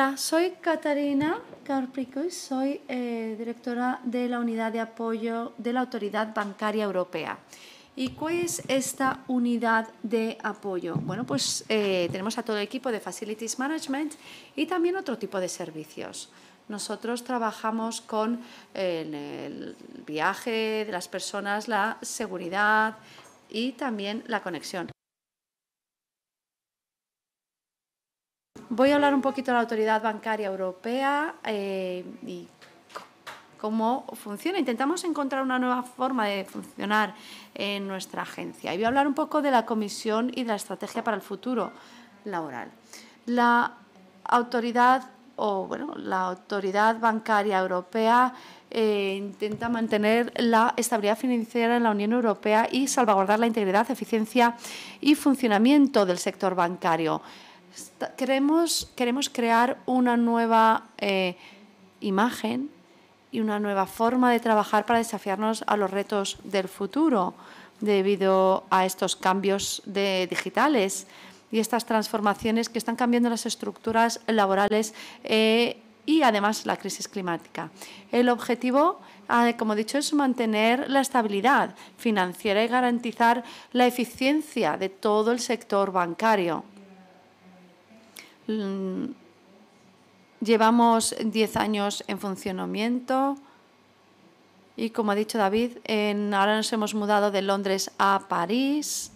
Hola, soy Catarina y soy eh, directora de la Unidad de Apoyo de la Autoridad Bancaria Europea. ¿Y cuál es esta unidad de apoyo? Bueno, pues eh, tenemos a todo el equipo de Facilities Management y también otro tipo de servicios. Nosotros trabajamos con el viaje de las personas, la seguridad y también la conexión. Voy a hablar un poquito de la Autoridad Bancaria Europea eh, y cómo funciona. Intentamos encontrar una nueva forma de funcionar en nuestra agencia. Y voy a hablar un poco de la comisión y de la estrategia para el futuro laboral. La autoridad o bueno, la autoridad bancaria europea eh, intenta mantener la estabilidad financiera en la Unión Europea y salvaguardar la integridad, eficiencia y funcionamiento del sector bancario queremos, crear una nueva eh, imagen y una nueva forma de trabajar para desafiarnos a los retos del futuro debido a estos cambios digitales y estas transformaciones que están cambiando las estructuras laborales eh, y además la crisis climática. El objetivo, ah, como he dicho, es mantener la estabilidad financiera y garantizar la eficiencia de todo el sector bancario. Mm, llevamos 10 años en funcionamiento y, como ha dicho David, ahora nos hemos mudado de Londres a París.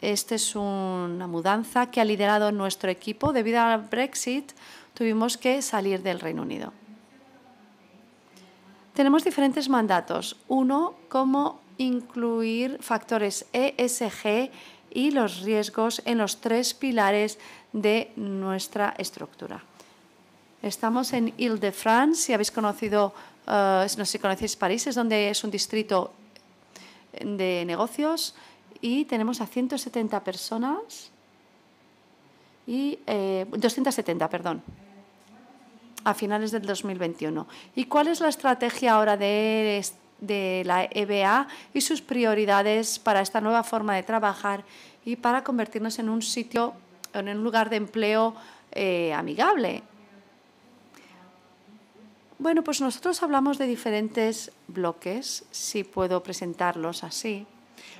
Esta es una mudanza que ha liderado nuestro equipo. Debido al Brexit, tuvimos que salir del Reino Unido. Tenemos diferentes mandatos. Uno, cómo incluir factores ESG y los riesgos en los tres pilares de nuestra estructura. Estamos en Ile-de-France, si habéis conocido, eh, no sé si conocéis París, es donde es un distrito de negocios y tenemos a 170 personas y 270, eh, perdón, a finales del 2021. ¿Y cuál es la estrategia ahora de de la EBA y sus prioridades para esta nueva forma de trabajar y para convertirnos en un sitio, en un lugar de empleo eh, amigable. Bueno, pues nosotros hablamos de diferentes bloques, si puedo presentarlos así.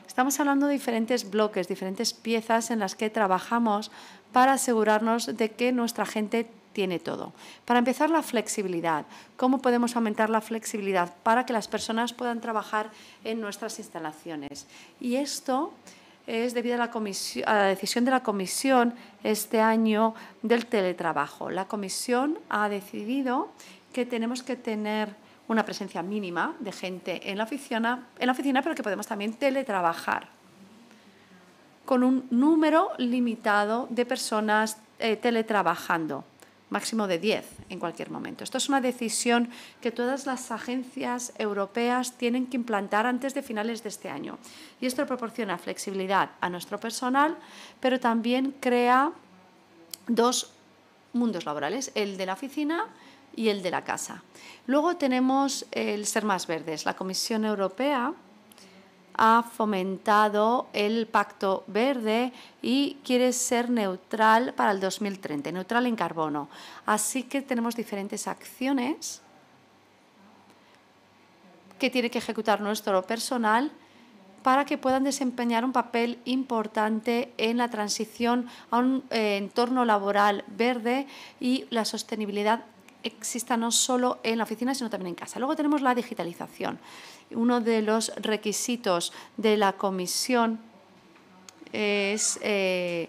Estamos hablando de diferentes bloques, diferentes piezas en las que trabajamos para asegurarnos de que nuestra gente tiene todo. Para empezar, la flexibilidad. ¿Cómo podemos aumentar la flexibilidad para que las personas puedan trabajar en nuestras instalaciones? Y esto es debido a la, comisión, a la decisión de la Comisión este año del teletrabajo. La Comisión ha decidido que tenemos que tener una presencia mínima de gente en la oficina, en la oficina pero que podemos también teletrabajar con un número limitado de personas eh, teletrabajando máximo de 10 en cualquier momento. Esto es una decisión que todas las agencias europeas tienen que implantar antes de finales de este año. Y esto proporciona flexibilidad a nuestro personal, pero también crea dos mundos laborales, el de la oficina y el de la casa. Luego tenemos el ser más verdes. La Comisión Europea ha fomentado el Pacto Verde y quiere ser neutral para el 2030, neutral en carbono. Así que tenemos diferentes acciones que tiene que ejecutar nuestro personal para que puedan desempeñar un papel importante en la transición a un eh, entorno laboral verde y la sostenibilidad exista no solo en la oficina, sino también en casa. Luego tenemos la digitalización uno de los requisitos de la comisión es eh,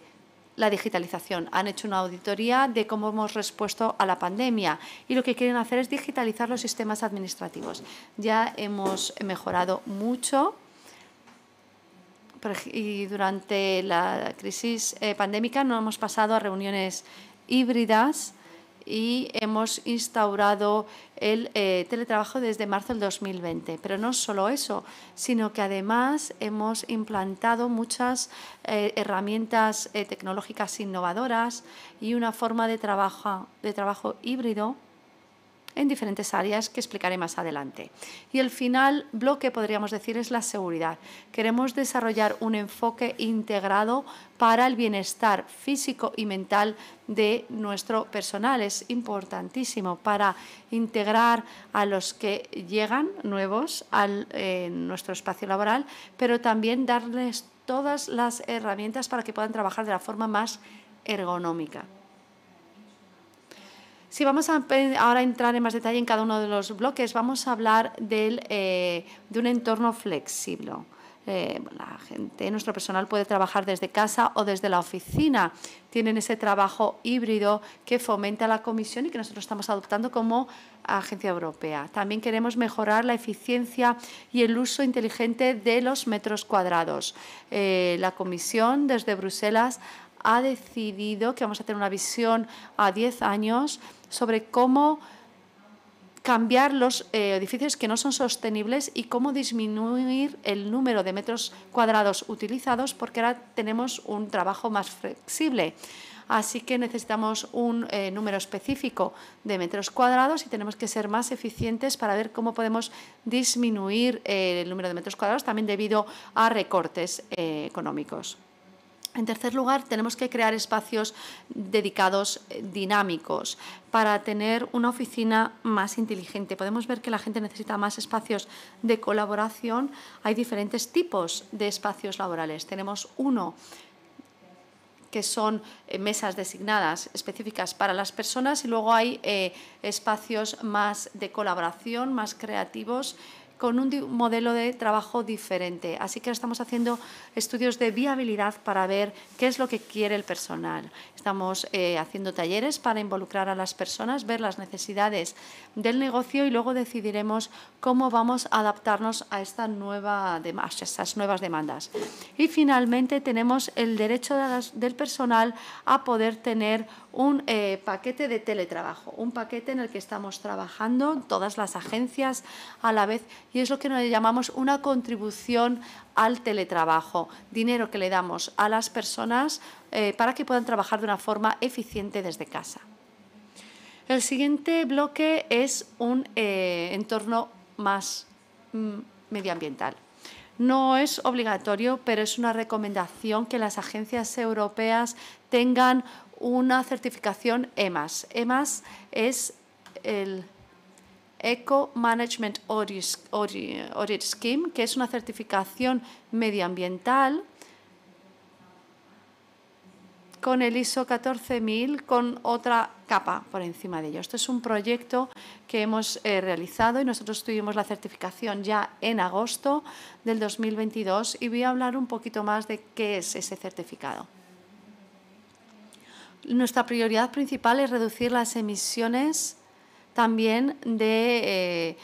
la digitalización. Han hecho una auditoría de cómo hemos respuesto a la pandemia y lo que quieren hacer es digitalizar los sistemas administrativos. Ya hemos mejorado mucho y durante la crisis eh, pandémica no hemos pasado a reuniones híbridas y hemos instaurado el eh, teletrabajo desde marzo del 2020. Pero no solo eso, sino que además hemos implantado muchas eh, herramientas eh, tecnológicas innovadoras y una forma de trabajo, de trabajo híbrido en diferentes áreas que explicaré más adelante. Y el final bloque, podríamos decir, es la seguridad. Queremos desarrollar un enfoque integrado para el bienestar físico y mental de nuestro personal. Es importantísimo para integrar a los que llegan nuevos a nuestro espacio laboral, pero también darles todas las herramientas para que puedan trabajar de la forma más ergonómica. Si vamos a entrar en más detalle en cada uno de los bloques, vamos a hablar eh, de un entorno flexible. Eh, la gente, nuestro personal puede trabajar desde casa o desde la oficina. Tienen ese trabajo híbrido que fomenta la Comisión y que nosotros estamos adoptando como agencia europea. También queremos mejorar la eficiencia y el uso inteligente de los metros cuadrados. Eh, la Comisión desde Bruselas ha decidido que vamos a tener una visión a 10 años sobre cómo cambiar los eh, edificios que no son sostenibles y cómo disminuir el número de metros cuadrados utilizados porque ahora tenemos un trabajo más flexible. Así que necesitamos un eh, número específico de metros cuadrados y tenemos que ser más eficientes para ver cómo podemos disminuir eh, el número de metros cuadrados también debido a recortes económicos. En tercer lugar, tenemos que crear espacios dedicados eh, dinámicos para tener una oficina más inteligente. Podemos ver que la gente necesita más espacios de colaboración. Hay diferentes tipos de espacios laborales. Tenemos uno que son eh, mesas designadas específicas para las personas y luego hay eh, espacios más de colaboración, más creativos con un modelo de trabajo diferente. Así que estamos haciendo estudios de viabilidad para ver qué es lo que quiere el personal. Estamos eh, haciendo talleres para involucrar a las personas, ver las necesidades del negocio y luego decidiremos cómo vamos a adaptarnos a, estas nuevas demandas. Y finalmente tenemos el derecho del personal a poder tener un eh, paquete de teletrabajo, un paquete en el que estamos trabajando todas las agencias a la vez y es lo que nos llamamos una contribución al teletrabajo, dinero que le damos a las personas eh, para que puedan trabajar de una forma eficiente desde casa. El siguiente bloque es un eh, entorno más mm, medioambiental. No es obligatorio, pero es una recomendación que las agencias europeas tengan una certificación EMAS. EMAS es el Eco Management Audit Scheme, que es una certificación medioambiental con el ISO 14000 con otra capa por encima de ello. Esto es un proyecto que hemos eh, realizado y nosotros tuvimos la certificación ya en agosto del 2022 y voy a hablar un poquito más de qué es ese certificado. Nuestra prioridad principal es reducir las emisiones también del eh,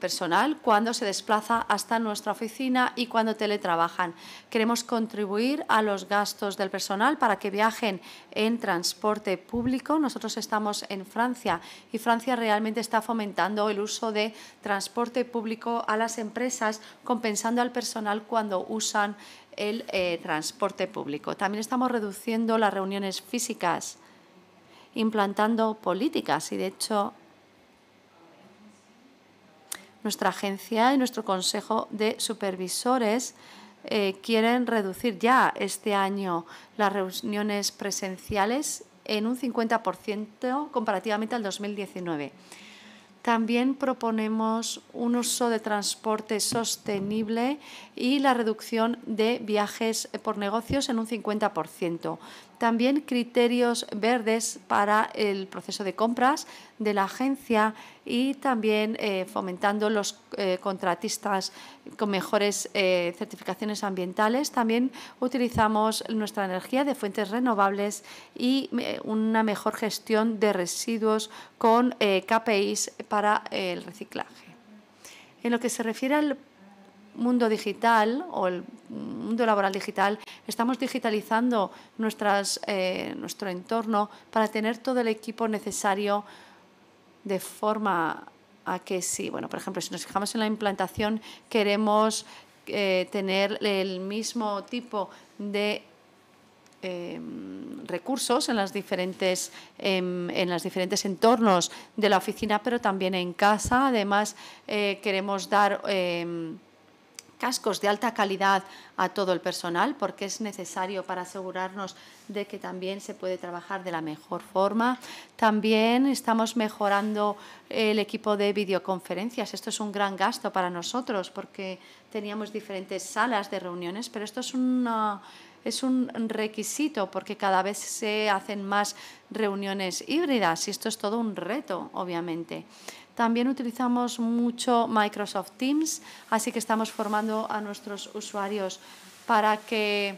personal cuando se desplaza hasta nuestra oficina y cuando teletrabajan. Queremos contribuir a los gastos del personal para que viajen en transporte público. Nosotros estamos en Francia y Francia realmente está fomentando el uso de transporte público a las empresas, compensando al personal cuando usan el eh, transporte público. También estamos reduciendo las reuniones físicas, implantando políticas y, de hecho, nuestra agencia y nuestro Consejo de Supervisores eh, quieren reducir ya este año las reuniones presenciales en un 50% comparativamente al 2019. También proponemos un uso de transporte sostenible y la reducción de viajes por negocios en un 50%. También criterios verdes para el proceso de compras de la agencia y también eh, fomentando los eh, contratistas con mejores eh, certificaciones ambientales. También utilizamos nuestra energía de fuentes renovables y una mejor gestión de residuos con KPIs para el reciclaje. En lo que se refiere al mundo digital o el mundo laboral digital, estamos digitalizando nuestras, nuestro entorno para tener todo el equipo necesario de forma a que sí bueno, por ejemplo, si nos fijamos en la implantación, queremos eh, tener el mismo tipo de em, recursos en las diferentes em, en los diferentes entornos de la oficina, pero también en casa. Además, eh, queremos dar em, cascos de alta calidad a todo el personal porque es necesario para asegurarnos de que también se puede trabajar de la mejor forma. También estamos mejorando el equipo de videoconferencias. Esto es un gran gasto para nosotros porque teníamos diferentes salas de reuniones, pero esto es es un requisito porque cada vez se hacen más reuniones híbridas y esto es todo un reto, obviamente. También utilizamos mucho Microsoft Teams, así que estamos formando a nuestros usuarios para que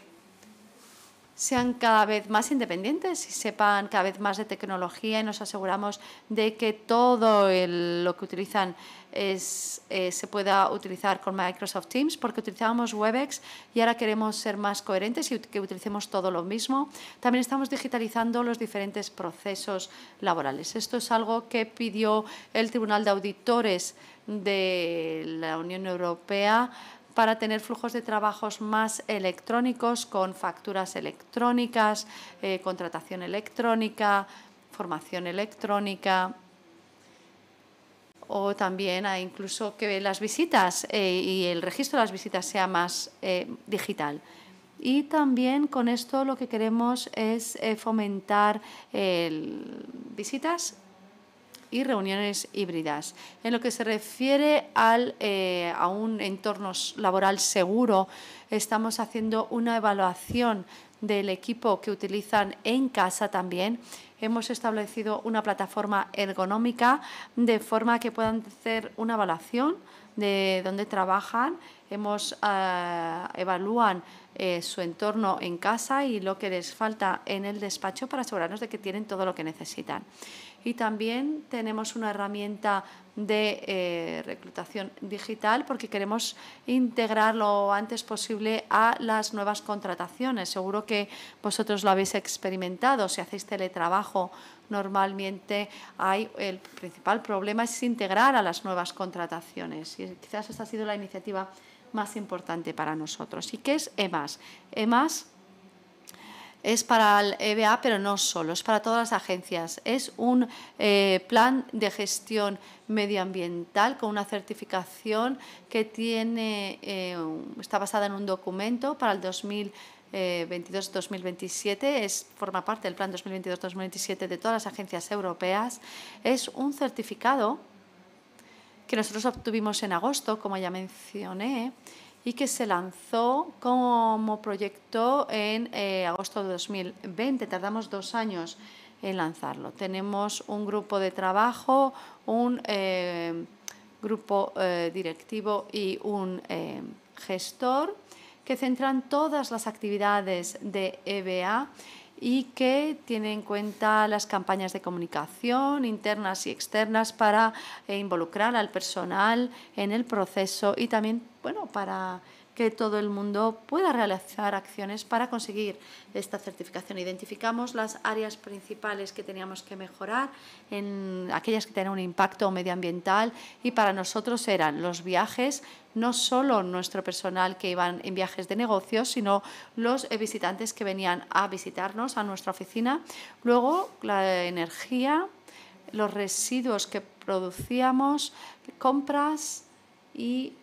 sean cada vez más independientes y sepan cada vez más de tecnología y nos aseguramos de que todo lo que utilizan eh, se pueda utilizar con Microsoft Teams, porque utilizábamos Webex y ahora queremos ser más coherentes y que utilicemos todo lo mismo. También estamos digitalizando los diferentes procesos laborales. Esto es algo que pidió el Tribunal de Auditores de la Unión Europea para tener flujos de trabajos más electrónicos con facturas electrónicas, eh, contratación electrónica, formación electrónica, o también incluso que las visitas eh, y el registro de las visitas sea más eh, digital. Y también con esto lo que queremos es fomentar visitas y reuniones híbridas. En lo que se refiere al, eh, a un entorno laboral seguro, estamos haciendo una evaluación del equipo que utilizan en casa también. Hemos establecido una plataforma ergonómica de forma que puedan hacer una evaluación de dónde trabajan, hemos ah, eh, evalúan su entorno en casa y lo que les falta en el despacho para asegurarnos de que tienen todo lo que necesitan y también tenemos una herramienta de eh, reclutación digital porque queremos integrar lo antes posible a las nuevas contrataciones. Seguro que vosotros lo habéis experimentado. Si hacéis teletrabajo, normalmente hay el principal problema es integrar a las nuevas contrataciones. Y quizás esta ha sido la iniciativa más importante para nosotros. ¿Y qué es EMAS? EMAS es para el EBA, pero no solo, es para todas las agencias. Es un eh, plan de gestión medioambiental con una certificación que tiene, eh, está basada en un documento para el 2022-2027, eh, forma parte del Plan 2022-2027 de todas las agencias europeas. Es un certificado que nosotros obtuvimos en agosto, como ya mencioné, y que se lanzó como proyecto en eh, agosto de 2020. Tardamos dos años en lanzarlo. Tenemos un grupo de trabajo, un eh, grupo eh, directivo y un gestor que centran todas las actividades de EBA y que tiene en cuenta las campañas de comunicación internas y externas para eh, involucrar al personal en el proceso y también bueno, para que todo el mundo pueda realizar acciones para conseguir esta certificación. Identificamos las áreas principales que teníamos que mejorar, aquellas que tenían un impacto medioambiental y para nosotros eran los viajes, no solo nuestro personal que iban en viajes de negocios, sino los visitantes que venían a visitarnos a nuestra oficina. Luego, la energía, los residuos que producíamos, compras y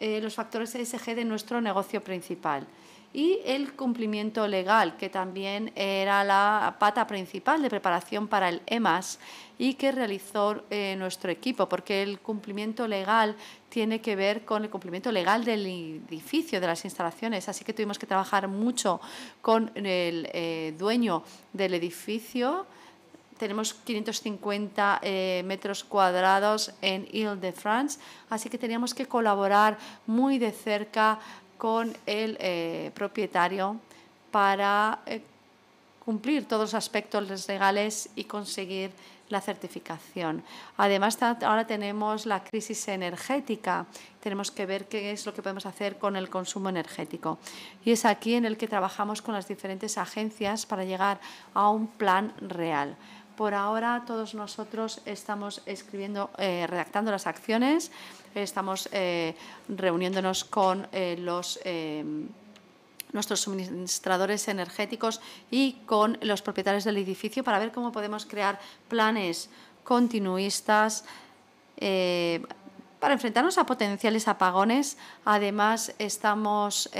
eh, los factores ESG de nuestro negocio principal. Y el cumplimiento legal, que también era la pata principal de preparación para el EMAS y que realizó eh, nuestro equipo, porque el cumplimiento legal tiene que ver con el cumplimiento legal del edificio, de las instalaciones. Así que tuvimos que trabajar mucho con el eh, dueño del edificio tenemos 550 eh, metros cuadrados en Ile-de-France, así que teníamos que colaborar muy de cerca con el eh, propietario para eh, cumplir todos los aspectos legales y conseguir la certificación. Además, ahora tenemos la crisis energética. Tenemos que ver qué es lo que podemos hacer con el consumo energético. Y es aquí en el que trabajamos con las diferentes agencias para llegar a un plan real. Por ahora todos nosotros estamos escribiendo, eh, redactando las acciones, estamos eh, reuniéndonos con eh, nuestros suministradores energéticos y con los propietarios del edificio para ver cómo podemos crear planes continuistas para enfrentarnos a potenciales apagones. Además, estamos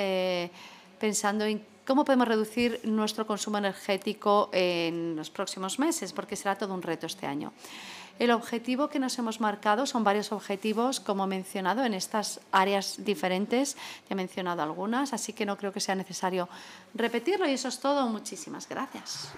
pensando en ¿Cómo podemos reducir nuestro consumo energético en los próximos meses? Porque será todo un reto este año. El objetivo que nos hemos marcado son varios objetivos, como he mencionado, en estas áreas diferentes. Ya he mencionado algunas, así que no creo que sea necesario repetirlo. Y eso es todo. Muchísimas gracias.